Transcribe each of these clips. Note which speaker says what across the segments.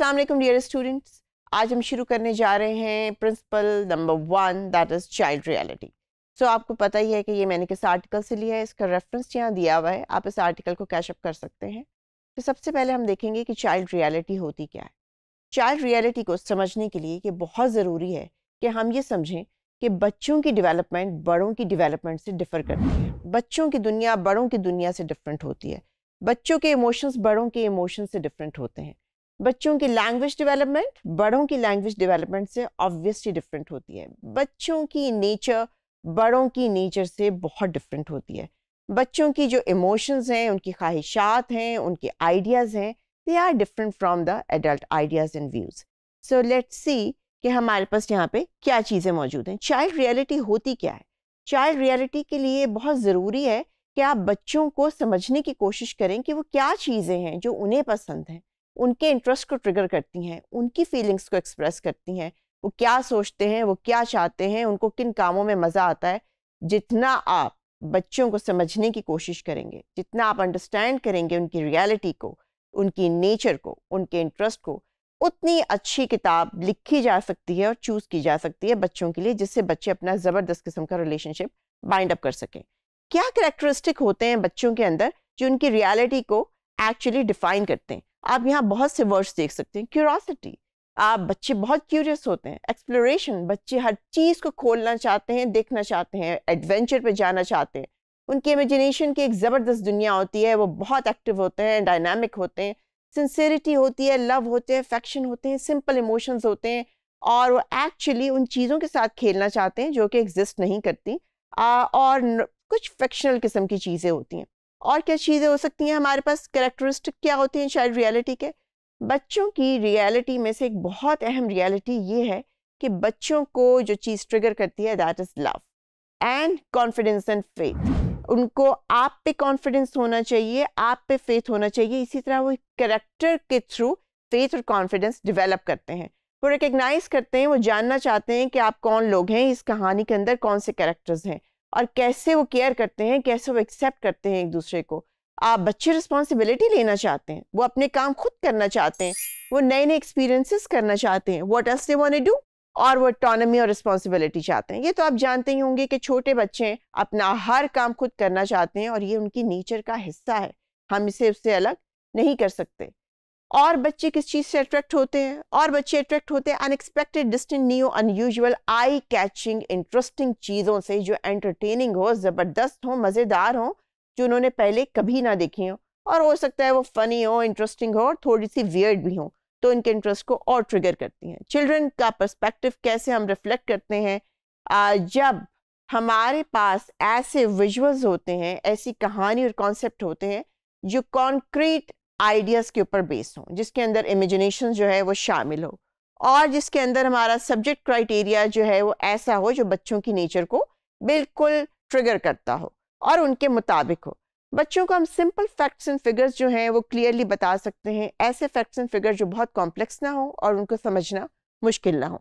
Speaker 1: अस्सलाम वालेकुम dear students आज हम शुरू करने जा रहे हैं principle number one that is child reality so आपको पता ही है कि ये मैंने किस आर्टिकल से लिया है इसका रेफरेंस यहाँ दिया हुआ है आप इस आर्टिकल को कैशअप कर सकते हैं तो सबसे पहले हम देखेंगे कि चाइल्ड रियलिटी होती क्या है चाइल्ड रियलिटी को समझने के लिए ये बहुत ज़रूरी है कि हम ये समझें कि बच्चों की डिवेलपमेंट बड़ों की डिवेलपमेंट से डिफ़र करती है बच्चों की दुनिया बड़ों की दुनिया से डिफरेंट होती है बच्चों के इमोशंस बड़ों के इमोशन से डिफरेंट होते हैं बच्चों की लैंग्वेज डेवलपमेंट बड़ों की लैंग्वेज डेवलपमेंट से ऑब्वियसली डिफरेंट होती है बच्चों की नेचर बड़ों की नेचर से बहुत डिफरेंट होती है बच्चों की जो इमोशंस हैं उनकी ख्वाहिशात हैं उनके आइडियाज़ हैं they are different from the adult ideas and views so let's see कि हमारे पास यहाँ पे क्या चीज़ें मौजूद हैं चाइल्ड रियलिटी होती क्या है चाइल्ड रियलिटी के लिए बहुत ज़रूरी है कि आप बच्चों को समझने की कोशिश करें कि वो क्या चीज़ें हैं जो उन्हें पसंद हैं उनके इंटरेस्ट को ट्रिगर करती हैं उनकी फीलिंग्स को एक्सप्रेस करती हैं वो क्या सोचते हैं वो क्या चाहते हैं उनको किन कामों में मज़ा आता है जितना आप बच्चों को समझने की कोशिश करेंगे जितना आप अंडरस्टैंड करेंगे उनकी रियलिटी को उनकी नेचर को उनके इंटरेस्ट को उतनी अच्छी किताब लिखी जा सकती है और चूज़ की जा सकती है बच्चों के लिए जिससे बच्चे अपना ज़बरदस्त किस्म का रिलेशनशिप बाइंड अप कर सकें क्या करेक्टरिस्टिक होते हैं बच्चों के अंदर जो उनकी रियलिटी को एक्चुअली डिफाइन करते हैं आप यहाँ बहुत से वर्ड्स देख सकते हैं क्यूरोसिटी आप बच्चे बहुत क्यूरियस होते हैं एक्सप्लोरेशन बच्चे हर चीज़ को खोलना चाहते हैं देखना चाहते हैं एडवेंचर पे जाना चाहते हैं उनकी इमेजिनेशन की एक ज़बरदस्त दुनिया होती है वो बहुत एक्टिव होते हैं डायनामिक होते हैं सिंसेरिटी होती है लव होते हैं फैक्शन होते हैं सिंपल इमोशंस होते हैं और वो एक्चुअली उन चीज़ों के साथ खेलना चाहते हैं जो कि एग्जिस्ट नहीं करती और कुछ फिक्शनल किस्म की चीज़ें होती हैं और क्या चीज़ें हो सकती हैं हमारे पास करेक्टरिस्टिक क्या होते हैं शायद रियलिटी के बच्चों की रियलिटी में से एक बहुत अहम रियलिटी ये है कि बच्चों को जो चीज़ ट्रिगर करती है that is love and confidence and faith उनको आप पे कॉन्फिडेंस होना चाहिए आप पे फेथ होना चाहिए इसी तरह वो करेक्टर के थ्रू फेथ और कॉन्फिडेंस डिवेलप करते हैं वो रिकग्नाइज करते हैं वो जानना चाहते हैं कि आप कौन लोग हैं इस कहानी के अंदर कौन से करेक्टर्स हैं और कैसे वो केयर करते हैं कैसे वो एक्सेप्ट करते हैं एक दूसरे को आप बच्चे रिस्पॉन्सिबिलिटी लेना चाहते हैं वो अपने काम खुद करना चाहते हैं वो नए नए एक्सपीरियंसेस करना चाहते हैं वॉट एस दे डू और वो ऑटोनमी और रिस्पॉन्सिबिलिटी चाहते हैं ये तो आप जानते ही होंगे कि छोटे बच्चे अपना हर काम खुद करना चाहते हैं और ये उनकी नेचर का हिस्सा है हम इसे उससे अलग नहीं कर सकते और बच्चे किस चीज़ से अट्रैक्ट होते हैं और बच्चे अट्रैक्ट होते हैं unexpected distant new unusual eye catching interesting चीज़ों से जो एंटरटेनिंग हो ज़बरदस्त हो मज़ेदार हो जो उन्होंने पहले कभी ना देखी हो और हो सकता है वो फ़नी हो इंटरेस्टिंग हो और थोड़ी सी वियर्ड भी हो तो इनके इंटरेस्ट को और ट्रिगर करती हैं चिल्ड्रन का पर्सपेक्टिव कैसे हम रिफ्लेक्ट करते हैं जब हमारे पास ऐसे विजुअल्स होते हैं ऐसी कहानी और कॉन्सेप्ट होते हैं जो कॉन्क्रीट आइडियाज़ के ऊपर बेस्ड हों जिसके अंदर इमेजिनेशन जो है वो शामिल हो और जिसके अंदर हमारा सब्जेक्ट क्राइटेरिया जो है वो ऐसा हो जो बच्चों की नेचर को बिल्कुल ट्रिगर करता हो और उनके मुताबिक हो बच्चों को हम सिंपल फैक्ट्स एंड फिगर्स जो हैं वो क्लियरली बता सकते हैं ऐसे फैक्ट्स एंड फिगर्स जो बहुत कॉम्प्लेक्स ना हो और उनको समझना मुश्किल ना हो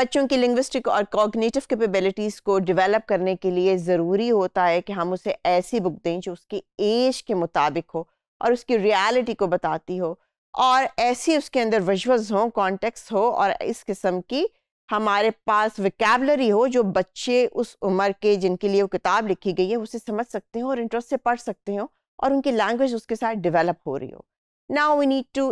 Speaker 1: बच्चों की लिंग्विस्टिक और कॉग्निटिव कैपेबिलिटीज़ को डेवलप करने के लिए ज़रूरी होता है कि हम उसे ऐसी बुक दें जो उसकी एज के मुताबिक हो और उसकी रियलिटी को बताती हो और ऐसी उसके अंदर विजुअल्स हो कॉन्टेक्स हो और इस किस्म की हमारे पास विकैबलरी हो जो बच्चे उस उम्र के जिनके लिए वो किताब लिखी गई है उसे समझ सकते हो और इंटरेस्ट से पढ़ सकते हो और उनकी लैंग्वेज उसके साथ डिवेलप हो रही हो now we need to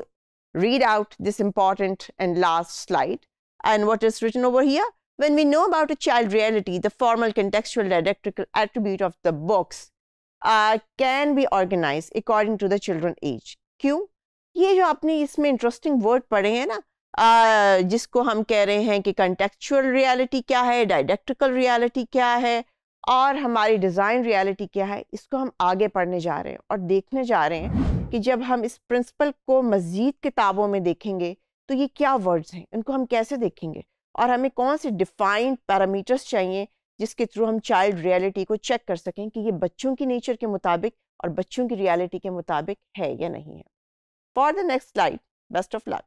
Speaker 1: read out this important and last slide and what is written over here when we know about a child reality the formal contextual attribute of the books can be organise according to the children age क्यों ये जो आपने इसमें interesting word पढ़े हैं ना आ, uh, जिसको हम कह रहे हैं कि कंटेक्चुअल रियलिटी क्या है डायडेक्टिकल रियलिटी क्या है और हमारी डिज़ाइन रियलिटी क्या है इसको हम आगे पढ़ने जा रहे हैं और देखने जा रहे हैं कि जब हम इस प्रिंसिपल को मज़ीद किताबों में देखेंगे तो ये क्या वर्ड्स हैं इनको हम कैसे देखेंगे और हमें कौन से डिफाइंड पैरामीटर्स चाहिए जिसके थ्रू हम चाइल्ड रियलिटी को चेक कर सकें कि ये बच्चों की नेचर के मुताबिक और बच्चों की रियलिटी के मुताबिक है या नहीं है for the next slide best of luck